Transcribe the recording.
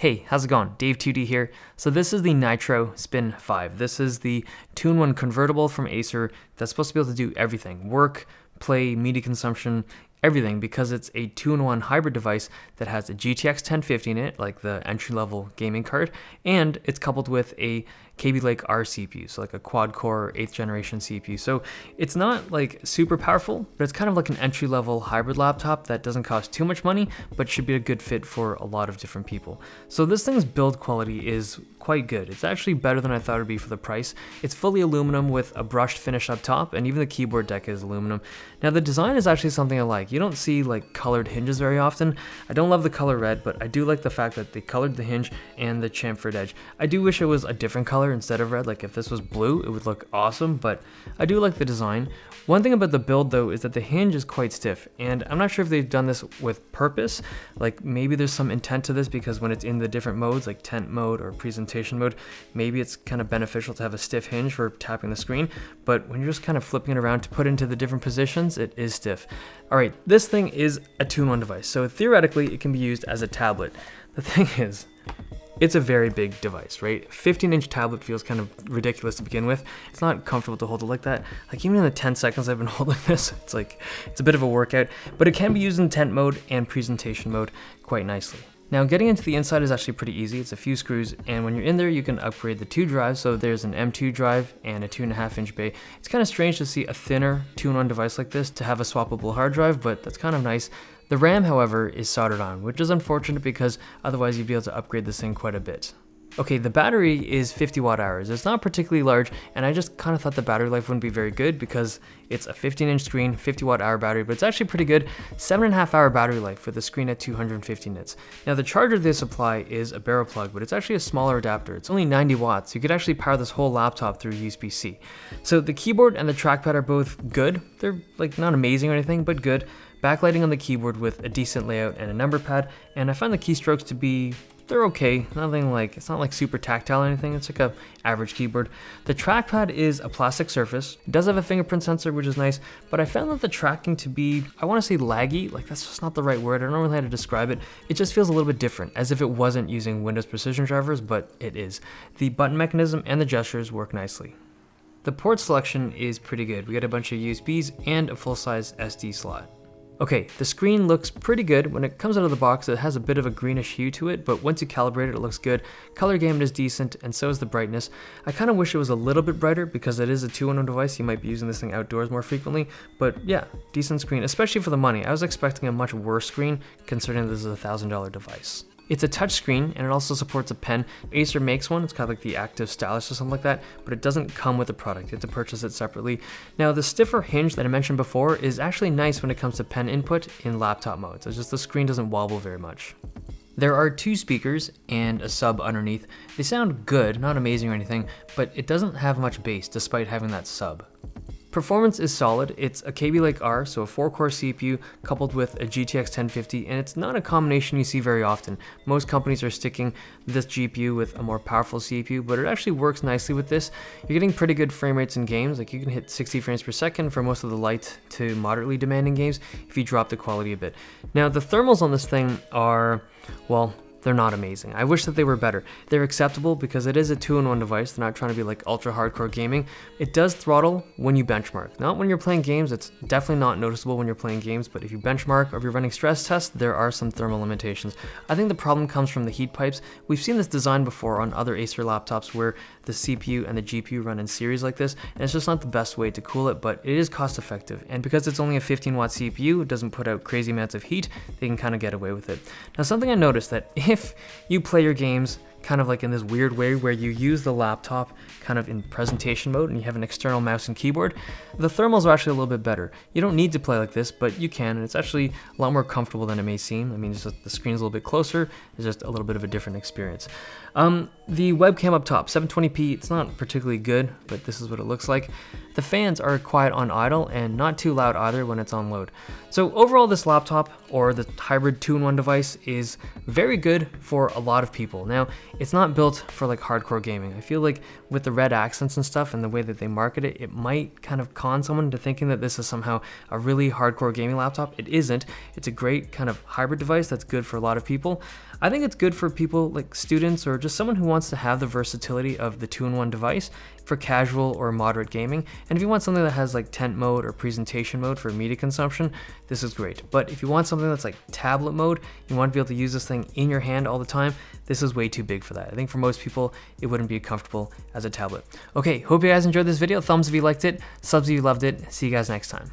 Hey, how's it going? Dave 2D here. So this is the Nitro Spin 5. This is the two-in-one convertible from Acer that's supposed to be able to do everything. Work, play, media consumption, everything because it's a 2-in-1 hybrid device that has a GTX 1050 in it, like the entry-level gaming card, and it's coupled with a KB Lake R CPU, so like a quad-core 8th generation CPU. So it's not like super powerful, but it's kind of like an entry-level hybrid laptop that doesn't cost too much money, but should be a good fit for a lot of different people. So this thing's build quality is quite good. It's actually better than I thought it would be for the price. It's fully aluminum with a brushed finish up top, and even the keyboard deck is aluminum. Now the design is actually something I like. You don't see like colored hinges very often. I don't love the color red, but I do like the fact that they colored the hinge and the chamfered edge. I do wish it was a different color instead of red. Like if this was blue, it would look awesome, but I do like the design. One thing about the build though is that the hinge is quite stiff, and I'm not sure if they've done this with purpose. Like maybe there's some intent to this because when it's in the different modes, like tent mode or presentation rotation mode, maybe it's kind of beneficial to have a stiff hinge for tapping the screen, but when you're just kind of flipping it around to put into the different positions, it is stiff. All right, this thing is a two-in-one device, so theoretically it can be used as a tablet. The thing is, it's a very big device, right? 15 inch tablet feels kind of ridiculous to begin with. It's not comfortable to hold it like that. Like even in the 10 seconds I've been holding this, it's like, it's a bit of a workout, but it can be used in tent mode and presentation mode quite nicely. Now getting into the inside is actually pretty easy, it's a few screws, and when you're in there you can upgrade the two drives, so there's an M2 drive and a 2.5 inch bay. It's kind of strange to see a thinner 2-in-1 device like this to have a swappable hard drive, but that's kind of nice. The RAM, however, is soldered on, which is unfortunate because otherwise you'd be able to upgrade this thing quite a bit. Okay, the battery is 50 watt hours. It's not particularly large, and I just kind of thought the battery life wouldn't be very good because it's a 15 inch screen, 50 watt hour battery, but it's actually pretty good. Seven and a half hour battery life with a screen at 250 nits. Now the charger they supply is a barrel plug, but it's actually a smaller adapter. It's only 90 watts. You could actually power this whole laptop through USB-C. So the keyboard and the trackpad are both good. They're like not amazing or anything, but good. Backlighting on the keyboard with a decent layout and a number pad, and I find the keystrokes to be they're okay. Nothing like, it's not like super tactile or anything. It's like a average keyboard. The trackpad is a plastic surface. It does have a fingerprint sensor, which is nice, but I found that the tracking to be, I wanna say laggy, like that's just not the right word. I don't know how to describe it. It just feels a little bit different, as if it wasn't using Windows precision drivers, but it is. The button mechanism and the gestures work nicely. The port selection is pretty good. We got a bunch of USBs and a full-size SD slot. Okay, the screen looks pretty good. When it comes out of the box, it has a bit of a greenish hue to it, but once you calibrate it, it looks good. Color gamut is decent, and so is the brightness. I kind of wish it was a little bit brighter because it is a 2-in-1 device. You might be using this thing outdoors more frequently, but yeah, decent screen, especially for the money. I was expecting a much worse screen considering this is a $1,000 device. It's a touchscreen and it also supports a pen. Acer makes one, it's kind of like the active stylus or something like that, but it doesn't come with the product. You have to purchase it separately. Now the stiffer hinge that I mentioned before is actually nice when it comes to pen input in laptop mode. So just the screen doesn't wobble very much. There are two speakers and a sub underneath. They sound good, not amazing or anything, but it doesn't have much bass despite having that sub. Performance is solid, it's a Kaby Lake R, so a 4-core CPU coupled with a GTX 1050, and it's not a combination you see very often. Most companies are sticking this GPU with a more powerful CPU, but it actually works nicely with this. You're getting pretty good frame rates in games, like you can hit 60 frames per second for most of the light to moderately demanding games if you drop the quality a bit. Now the thermals on this thing are, well, they're not amazing. I wish that they were better. They're acceptable because it is a two-in-one device. They're not trying to be like ultra hardcore gaming. It does throttle when you benchmark. Not when you're playing games, it's definitely not noticeable when you're playing games, but if you benchmark or if you're running stress tests, there are some thermal limitations. I think the problem comes from the heat pipes. We've seen this design before on other Acer laptops where the CPU and the GPU run in series like this, and it's just not the best way to cool it, but it is cost effective. And because it's only a 15 watt CPU, it doesn't put out crazy amounts of heat, they can kind of get away with it. Now something I noticed that if you play your games kind of like in this weird way where you use the laptop kind of in presentation mode and you have an external mouse and keyboard, the thermals are actually a little bit better. You don't need to play like this, but you can, and it's actually a lot more comfortable than it may seem. I mean, just the screen's a little bit closer, it's just a little bit of a different experience. Um, the webcam up top, 720p, it's not particularly good, but this is what it looks like. The fans are quiet on idle and not too loud either when it's on load. So overall, this laptop or the hybrid 2-in-1 device is very good for a lot of people. Now, it's not built for like hardcore gaming. I feel like with the red accents and stuff and the way that they market it, it might kind of con someone into thinking that this is somehow a really hardcore gaming laptop. It isn't. It's a great kind of hybrid device that's good for a lot of people. I think it's good for people like students or just someone who wants to have the versatility of the two-in-one device for casual or moderate gaming, and if you want something that has like tent mode or presentation mode for media consumption, this is great. But if you want something that's like tablet mode, you want to be able to use this thing in your hand all the time, this is way too big for that. I think for most people, it wouldn't be comfortable as a tablet. Okay, hope you guys enjoyed this video. Thumbs if you liked it, subs if you loved it. See you guys next time.